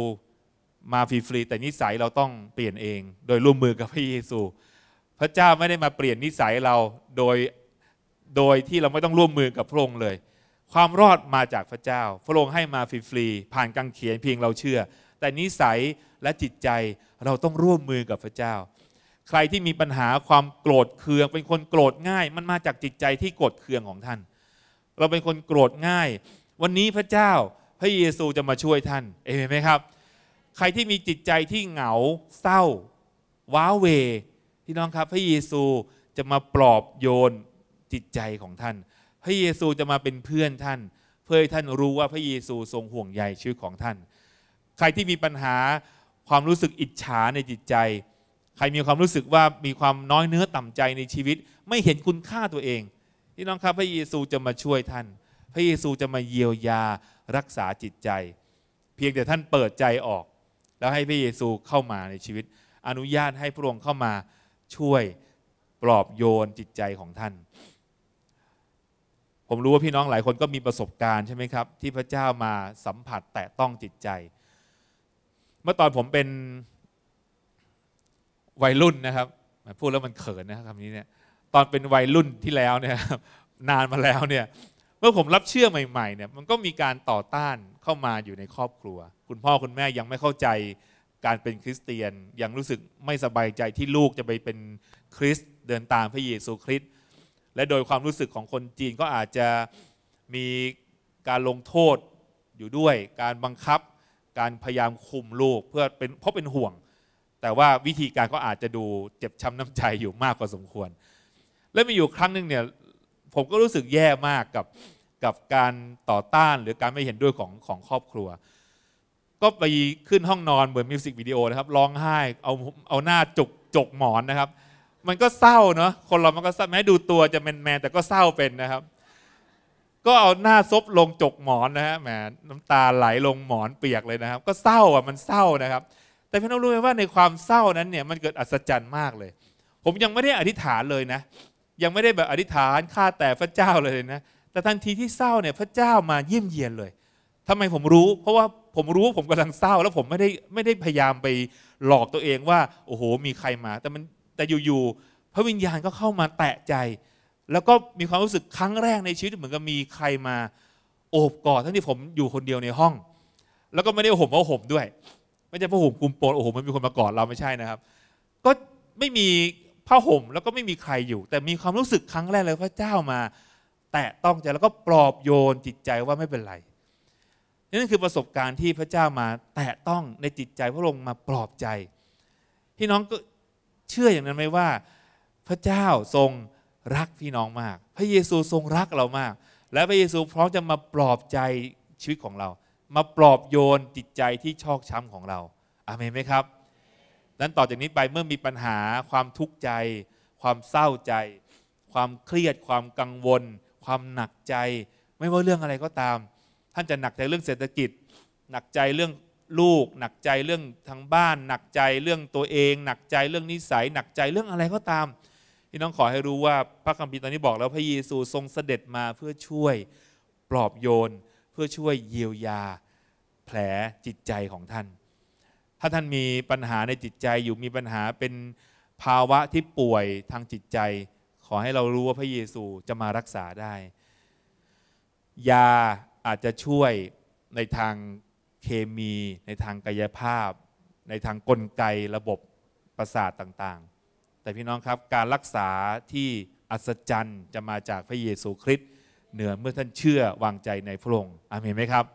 Speaker 1: มาฟรีๆแต่นิสัยเราต้องเปลี่ยนเอง โดยร่วมมือกับพระเยซู พระเจ้าไม่ได้มาเปลี่ยนนิสัยเราโดยโดยที่เราไม่ต้องร่วมมือกับพระองค์เลย ความรอดมาจากพระเจ้า พระองค์ให้มาฟรีๆผ่านกังเขียนเพียงเราเชื่อ แต่นิสัยและจิตใจเราต้องร่วมมือกับพระเจ้า ใครที่มีปัญหาความโกรธเคืองเป็นคนโกรธง่าย มันมาจากจิตใจที่โกรธเคืองของท่าน เราเป็นคนโกรธง่าย วันนี้พระเจ้าพระเยซูจะมาช่วยท่านเอเมนไหมครับใครที่มีจิตใจที่เหงาเศร้า ว้าเวพี่น้องครับพระเยซูจะมาปลอบโยนจิตใจของท่าน พระเยซูจะมาเป็นเพื่อนท่านเพื่อให้ท่านรู้ว่าพระเยซูทรงห่วงใยชีวิตของท่าน ใครที่มีปัญหาความรู้สึกอิจฉาในจิตใจ ใครมีความรู้สึกว่ามีความน้อยเนื้อต่ำใจในชีวิต ไม่เห็นคุณค่าตัวเองพี่น้องครับพระเยซูจะมาช่วยท่าน พระเยซูจะมาเยียวยารักษาจิตใจ เพียงแต่ท่านเปิดใจออกแล้วให้พระเยซูเข้ามาในชีวิตอนุญาตให้พระองค์เข้ามาช่วยปลอบโยนจิตใจของท่าน ผมรู้ว่าพี่น้องหลายคนก็มีประสบการณ์ใช่ไหมครับ ที่พระเจ้ามาสัมผัสแตะต้องจิตใจ เมื่อตอนผมเป็นวัยรุ่นนะครับ พูดแล้วมันเขินนะคำนี้เนี่ย ตอนเป็นวัยรุ่นที่แล้วเนี่ยนานมาแล้วเนี่ยมื่อผมรับเชื่อใหม่ ๆเนี่ยมันก็มีการต่อต้านเข้ามาอยู่ในครอบครัว คุณพ่อคุณแม่ยังไม่เข้าใจการเป็นคริสเตียน ยังรู้สึกไม่สบายใจที่ลูกจะไปเป็นคริสเดินตามพระเยซูคริสต์และโดยความรู้สึกของคนจีนก็อาจจะมีการลงโทษอยู่ด้วยการบังคับการพยายามคุมลูกเพื่อเป็นเพราะเป็นห่วง แต่ว่าวิธีการก็อาจจะดูเจ็บช้ำน้ำใจอยู่มากกว่าสมควร และมีอยู่ครั้งหนึ่งเนี่ยผมก็รู้สึกแย่มากกับกับการต่อต้านหรือการไม่เห็นด้วยของของครอบครัว ก็ไปขึ้นห้องนอนเหมือนมิวสิกวิดีโอนะครับร้องไห้เอาเอาหน้าจุกจกหมอนนะครับ มันก็เศร้าเนาะคนเรามันก็เศร้าแม้ดูตัวจะแมนแมนแต่ก็เศร้าเป็นนะครับ ก็เอาหน้าซบลงจกหมอนนะฮะแหมน้ำตาไหลลงหมอนเปียกเลยนะครับ ก็เศร้าอ่ะมันเศร้านะครับ แต่พี่น้องรู้ไหมว่าในความเศร้านั้นเนี่ยมันเกิดอัศจรรย์มากเลย ผมยังไม่ได้อธิษฐานเลยนะ ยังไม่ได้แบบอธิษฐานข้าแต่พระเจ้าเลยนะแต่ทันทีที่เศร้าเนี่ยพระเจ้ามาเยี่ยมเยียนเลย ทำไมผมรู้ เพราะว่าผมรู้ว่าผมกำลังเศร้า แล้วผมไม่ได้ไม่ได้พยายามไปหลอกตัวเองว่า โอ้โห มีใครมา แต่มันแต่อยู่ๆพระวิญญาณก็เข้ามาแตะใจ แล้วก็มีความรู้สึกครั้งแรกในชีวิตเหมือนกับมีใครมา โอบกอดทั้งที่ผมอยู่คนเดียวในห้อง แล้วก็ไม่ได้ห่มพราห่มด้วยไม่ใช่พ้าห่มคุมโปนโอ้โหมันมีคนมากอดเราไม่ใช่นะครับ ก็ไม่มีผ้าห่มแล้วก็ไม่มีใครอยู่ แต่มีความรู้สึกครั้งแรกเลยพระเจ้ามาแตะต้องใจแล้วก็ปลอบโยนจิตใจว่าไม่เป็นไร นั่นคือประสบการณ์ที่พระเจ้ามาแตะต้องในจิตใจพระองค์มาปลอบใจพี่น้องก็เชื่ออย่างนั้นไหมว่าพระเจ้าทรงรักพี่น้องมาก พระเยซูทรงรักเรามาก และพระเยซูพร้อมจะมาปลอบใจชีวิตของเรา มาปลอบโยนจิตใจที่ชอกช้ำของเราอาเมนไหมครับดังนั้นต่อจากนี้ไปเมื่อมีปัญหาความทุกข์ใจ ความเศร้าใจ ความเครียดความกังวลความหนักใจไม่ว่าเรื่องอะไรก็ตาม ท่านจะหนักใจเรื่องเศรษฐกิจ หนักใจเรื่องลูกหนักใจเรื่องทางบ้านหนักใจเรื่องตัวเอง หนักใจเรื่องนิสัยหนักใจเรื่องอะไรก็ตามพี่น้องขอให้รู้ว่าพระคัมภีร์ตอนนี้บอกแล้วพระเยซูทรงเสด็จมาเพื่อช่วยปลอบโยนเพื่อช่วยเยียวยา แผลจิตใจของท่าน ถ้าท่านมีปัญหาในจิตใจอยู่มีปัญหาเป็นภาวะที่ป่วยทางจิตใจขอให้เรารู้ว่าพระเยซูจะมารักษาได้ ยาอาจจะช่วยในทางเคมี ในทางกายภาพ ในทางกลไกระบบประสาทต่างๆ แต่พี่น้องครับการรักษาที่อัศจรรย์จะมาจากพระเยซูคริสต์เหนือเมื่อท่านเชื่อวางใจในพระองค์อเมนไหมครับ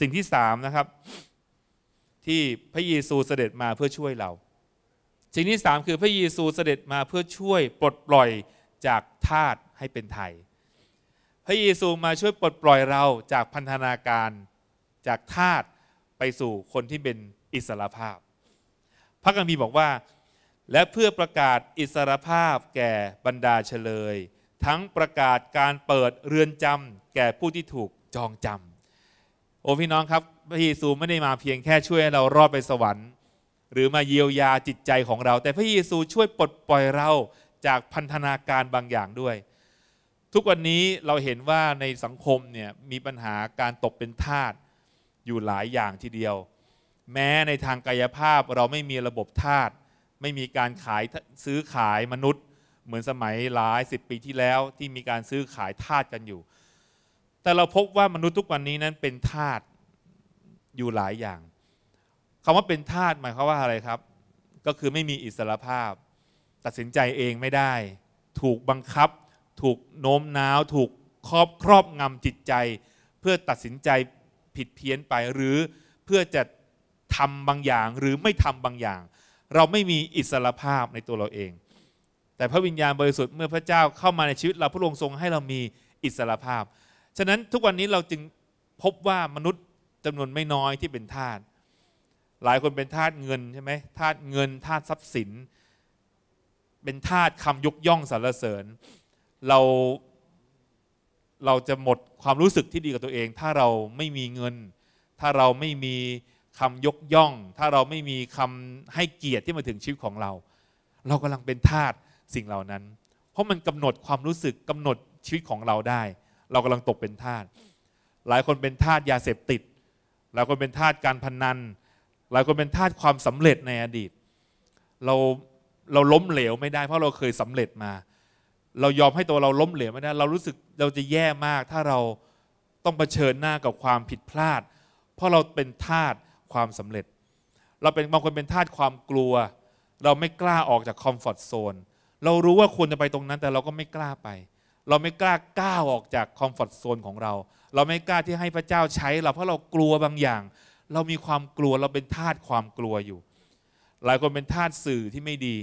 Speaker 1: สิ่งที่สามนะครับที่พระเยซูเสด็จมาเพื่อช่วยเราสิ่งที่3คือพระเยซูเสด็จมาเพื่อช่วยปลดปล่อยจากทาตให้เป็นไทย พระเยซูมาช่วยปลดปล่อยเราจากพันธนาการจากทาตไปสู่คนที่เป็นอิสรภาพ พระกัมพีบอกว่า และเพื่อประกาศอิสรภาพแก่บรรดาเฉลย ทั้งประกาศการเปิดเรือนจำแก่ผู้ที่ถูกจองจำโอ้พี่น้องครับพระเยซูไม่ได้มาเพียงแค่ช่วยให้เรารอดไปสวรรค์หรือมาเยียวยาจิตใจของเรา แต่พระเยซูช่วยปลดปล่อยเราจากพันธนาการบางอย่างด้วย ทุกวันนี้เราเห็นว่าในสังคมเนี่ยมีปัญหาการตกเป็นทาสอยู่หลายอย่างทีเดียว แม้ในทางกายภาพเราไม่มีระบบทาสไม่มีการขายซื้อขายมนุษย์เหมือนสมัยหลายสิบปีที่แล้ว ที่มีการซื้อขายทาสกันอยู่ แต่เราพบว่ามนุษย์ทุกวันนี้นั้นเป็นทาสอยู่หลายอย่างคำว่าเป็นทาสหมายความว่าอะไรครับ ก็คือไม่มีอิสระภาพ ตัดสินใจเองไม่ได้ ถูกบังคับ ถูกโน้มน้าวถูกครอบครอบงำจิตใจ เพื่อตัดสินใจผิดเพี้ยนไปหรือเพื่อจะทำบางอย่างหรือไม่ทำบางอย่าง เราไม่มีอิสระภาพในตัวเราเอง แต่พระวิญญาณบริสุทธิ์เมื่อพระเจ้าเข้ามาในชีวิตเราพระองค์ทรงให้เรามีอิสระภาพฉะนั้นทุกวันนี้เราจึงพบว่ามนุษย์จำนวนไม่น้อยที่เป็นทาสหลายคนเป็นทาสเงินใช่ไหมทาสเงินทาสทรัพย์สิน เป็นทาสคำยกย่องสรรเสริญ เราเราจะหมดความรู้สึกที่ดีกับตัวเอง ถ้าเราไม่มีเงิน ถ้าเราไม่มีคำยกย่อง ถ้าเราไม่มีคำให้เกียรติที่มาถึงชีวิตของเรา เรากำลังเป็นทาสสิ่งเหล่านั้น เพราะมันกำหนดความรู้สึกกำหนดชีวิตของเราได้ เรากำลังตกเป็นทาสหลายคนเป็นทาสยาเสพติดหลายคนเป็นทาสการพนันหลายคนเป็นทาสความสำเร็จในอดีต เราเราล้มเหลวไม่ได้เพราะเราเคยสำเร็จมา เรายอมให้ตัวเราล้มเหลวไม่ได้ เรารู้สึกเราจะแย่มาก ถ้าเราต้องเผชิญหน้ากับความผิดพลาด เพราะเราเป็นทาสความสำเร็จ เราเป็นบางคนเป็นทาสความกลัว เราไม่กล้าออกจากคอมฟอร์ทโซนเรารู้ว่าควรจะไปตรงนั้นแต่เราก็ไม่กล้าไป เราไม่กล้าก้าวออกจากคอมฟอร์ทโซนของเรา เราไม่กล้าที่ให้พระเจ้าใช้เราเพราะเรากลัวบางอย่างเรามีความกลัวเราเป็นทาสความกลัวอยู่ หลายคนเป็นทาสสื่อที่ไม่ดี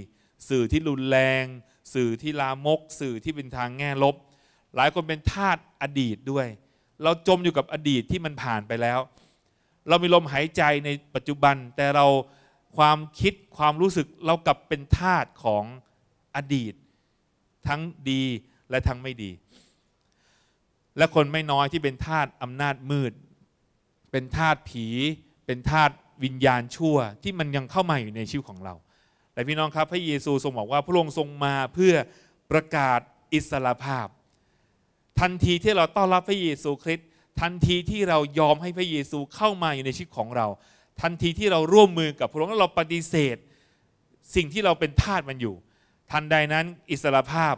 Speaker 1: สื่อที่รุนแรง สื่อที่ลามก สื่อที่เป็นทางแง่ลบหลายคนเป็นทาสอดีตด้วย เราจมอยู่กับอดีตที่มันผ่านไปแล้ว เรามีลมหายใจในปัจจุบัน แต่เราความคิดความรู้สึกเรากลับเป็นทาสของอดีต ทั้งดีและทั้งไม่ดี และคนไม่น้อยที่เป็นทาสอำนาจมืดเป็นธาตุผีเป็นธาตุวิญญาณชั่วที่มันยังเข้ามาอยู่ในชีวิตของเราแต่พี่น้องครับพระเยซูทรงบอกว่าพระองค์ทรงมาเพื่อประกาศอิสรภาพ ทันทีที่เราต้อนรับพระเยซูคริสต์ทันทีที่เรายอมให้พระเยซูเข้ามาอยู่ในชีวิตของเรา ทันทีที่เราร่วมมือกับพระองค์แล้วเราปฏิเสธ สิ่งที่เราเป็นทาสมันอยู่ ทันใดนั้นอิสรภาพ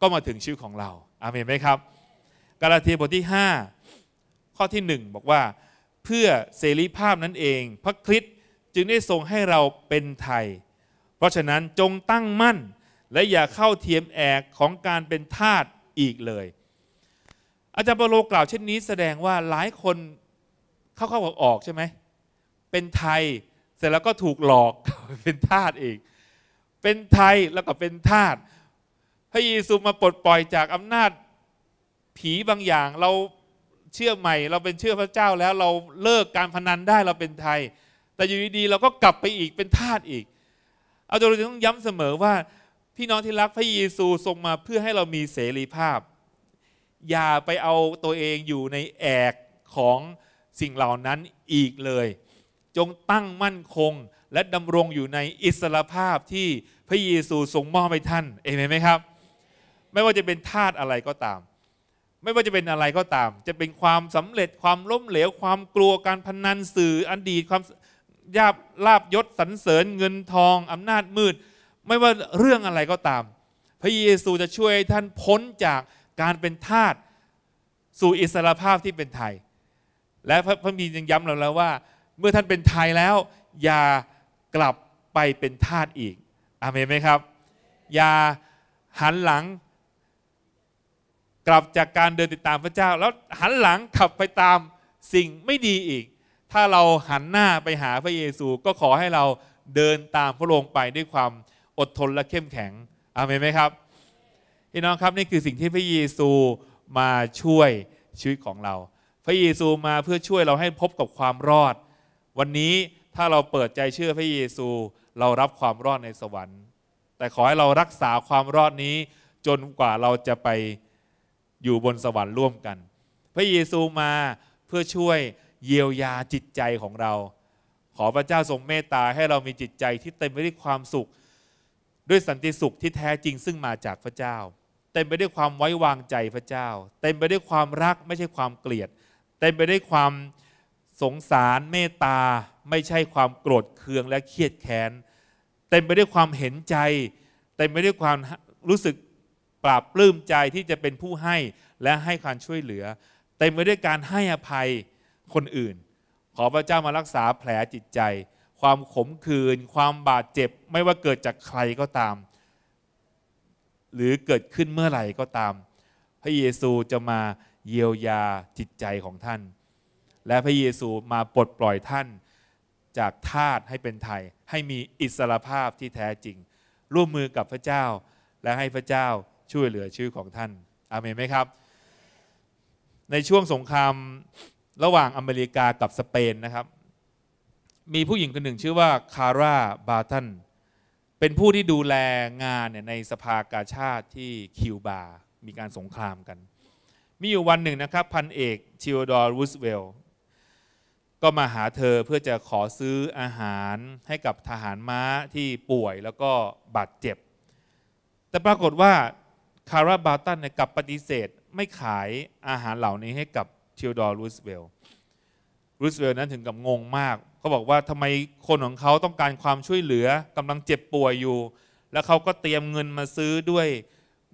Speaker 1: ก็มาถึงชีวิตของเราอาเมนไหมครับกาลาเทียบทที่ 5 ข้อที่ 1 บอกว่าเพื่อเสรีภาพนั่นเองพระคริสต์จึงได้ทรงให้เราเป็นไทย เพราะฉะนั้นจงตั้งมั่น และอย่าเข้าเทียมแอกของการเป็นทาสอีกเลย อาจารย์เปโลกล่าวเช่นนี้แสดงว่าหลายคนเข้าเข้าออกออกใช่ไหมเป็นไทยเสร็จแล้วก็ถูกหลอกเป็นทาสอีก เป็นไทยแล้วก็เป็นทาสพระเยซูมาปลดปล่อยจากอำนาจผีบางอย่างเราเชื่อใหม่เราเป็นเชื่อพระเจ้าแล้วเราเลิกการพนันได้เราเป็นไทย แต่อยู่ดีๆเราก็กลับไปอีกเป็นทาสอีก เอาจนเราต้องย้ำเสมอว่าพี่น้องที่รักพระเยซูทรงมาเพื่อให้เรามีเสรีภาพ อย่าไปเอาตัวเองอยู่ในแอกของสิ่งเหล่านั้นอีกเลย จงตั้งมั่นคงและดำรงอยู่ในอิสรภาพที่พระเยซูทรงมอบให้ท่านเองไหมครับ ไม่ว่าจะเป็นทาสอะไรก็ตามไม่ว่าจะเป็นอะไรก็ตาม จะเป็นความสำเร็จความล้มเหลวความกลัวการพนันสื่ออดีตความยาบลาบยศสรรเสริญเงินทองอำนาจมืด ไม่ว่าเรื่องอะไรก็ตาม พระเยซูจะช่วยท่านพ้นจากการเป็นทาส สู่อิสรภาพที่เป็นไทย และพระพมียังย้ำเราแล้วว่า เมื่อท่านเป็นไทยแล้วอย่ากลับไปเป็นทาสอีกอเมนไหมครับ อย่าหันหลังกลับจากการเดินติดตามพระเจ้า แล้วหันหลังขับไปตามสิ่งไม่ดีอีก ถ้าเราหันหน้าไปหาพระเยซูก็ขอให้เราเดินตามพระองค์ไปด้วยความอดทนและเข้มแข็งอามนไหมครับพี่น้องครับนี่คือสิ่งที่พระเยซูมาช่วยชีวิตของเรา พระเยซูมาเพื่อช่วยเราให้พบกับความรอด วันนี้ถ้าเราเปิดใจเชื่อพระเยซูเรารับความรอดในสวรรค์ แต่ขอให้เรารักษาความรอดนี้จนกว่าเราจะไปอยู่บนสวรรค์ร่วมกัน พระเยซูมาเพื่อช่วยเยียวยาจิตใจของเรา ขอพระเจ้าทรงเมตตาให้เรามีจิตใจที่เต็มไปด้วยความสุขด้วยสันติสุขที่แท้จริงซึ่งมาจากพระเจ้า เต็มไปด้วยความไว้วางใจพระเจ้า เต็มไปด้วยความรัก ไม่ใช่ความเกลียดเต็มไปด้วยความสงสารเมตตาไม่ใช่ความโกรธเคืองและเครียดแค้นเต็มไปด้วยความเห็นใจเต็มไปด้วยความรู้สึกปราบปลื้มใจที่จะเป็นผู้ให้และให้การช่วยเหลือเต็ไมไปด้วยการให้อภัยคนอื่น ขอพระเจ้ามารักษาแผลจิตใจ ความขมขื่นความบาดเจ็บไม่ว่าเกิดจากใครก็ตาม หรือเกิดขึ้นเมื่อไหร่ก็ตาม พระเยซูจะมาเยียวยาจิตใจของท่าน และพระเยซูมาปลดปล่อยท่านจากทาตให้เป็นไทย ให้มีอิสรภาพที่แท้จริง ร่วมมือกับพระเจ้าและให้พระเจ้าช่วยเหลือชื่อของท่านอาเมนไหมครับ ในช่วงสงครามระหว่างอเมริกากับสเปนนะครับ มีผู้หญิงคนหนึ่งชื่อว่าคาร่าบาตัน เป็นผู้ที่ดูแลงานเนี่ยในสภากาชาติที่คิวบา มีการสงครามกัน มีอยู่วันหนึ่งนะครับ พันเอกชิโอดอร์วูสเวล ก็มาหาเธอเพื่อจะขอซื้ออาหารให้กับทหารม้าที่ป่วยแล้วก็บาดเจ็บ แต่ปรากฏว่าคาร่าบาตันเนี่ยกับปฏิเสธไม่ขายอาหารเหล่านี้ให้กับทโอดอร์รูสเวลรูสเวลนั้นถึงกับงงมาก เขาบอกว่าทำไมคนของเขาต้องการความช่วยเหลือกำลังเจ็บป่วยอยู่ แล้วเขาก็เตรียมเงินมาซื้อด้วย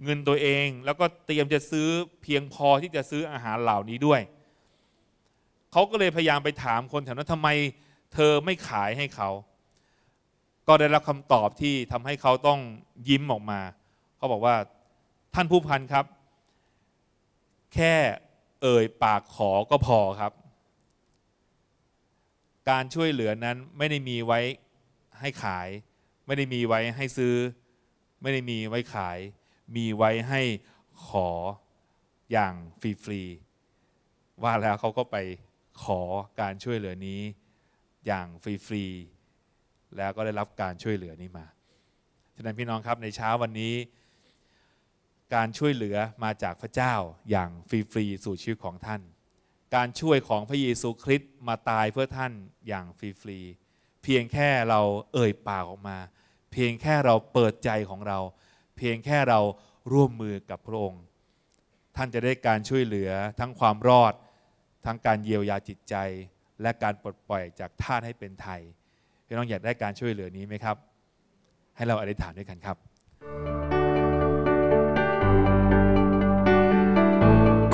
Speaker 1: เงินตัวเอง แล้วก็เตรียมจะซื้อเพียงพอที่จะซื้ออาหารเหล่านี้ด้วย เขาก็เลยพยายามไปถามคนแถวนั้นทำไมเธอไม่ขายให้เขา ก็ได้รับคำตอบที่ทำให้เขาต้องยิ้มออกมา เขาบอกว่าท่านผู้พันครับ แค่เอ่ยปากขอก็พอครับ การช่วยเหลือนั้นไม่ได้มีไว้ให้ขาย ไม่ได้มีไว้ให้ซื้อ ไม่ได้มีไว้ขาย มีไว้ให้ขออย่างฟรีๆว่าแล้วเขาก็ไปขอการช่วยเหลือนี้ อย่างฟรีๆแล้วก็ได้รับการช่วยเหลือนี้มาฉะนั้นพี่น้องครับในเช้าวันนี้การช่วยเหลือมาจากพระเจ้าอย่างฟรีๆสู่ชีวิตของท่าน การช่วยของพระเยซูคริสต์มาตายเพื่อท่านอย่างฟรีๆเพียงแค่เราเอ่ยปากออกมา เพียงแค่เราเปิดใจของเรา เพียงแค่เราร่วมมือกับพระองค์ ท่านจะได้การช่วยเหลือทั้งความรอด ทั้งการเยียวยาจิตใจ และการปลดปล่อยจากท่าให้เป็นไทยพี่น้องอยากได้การช่วยเหลือนี้ไหมครับ ให้เราอธิษฐานด้วยกันครับ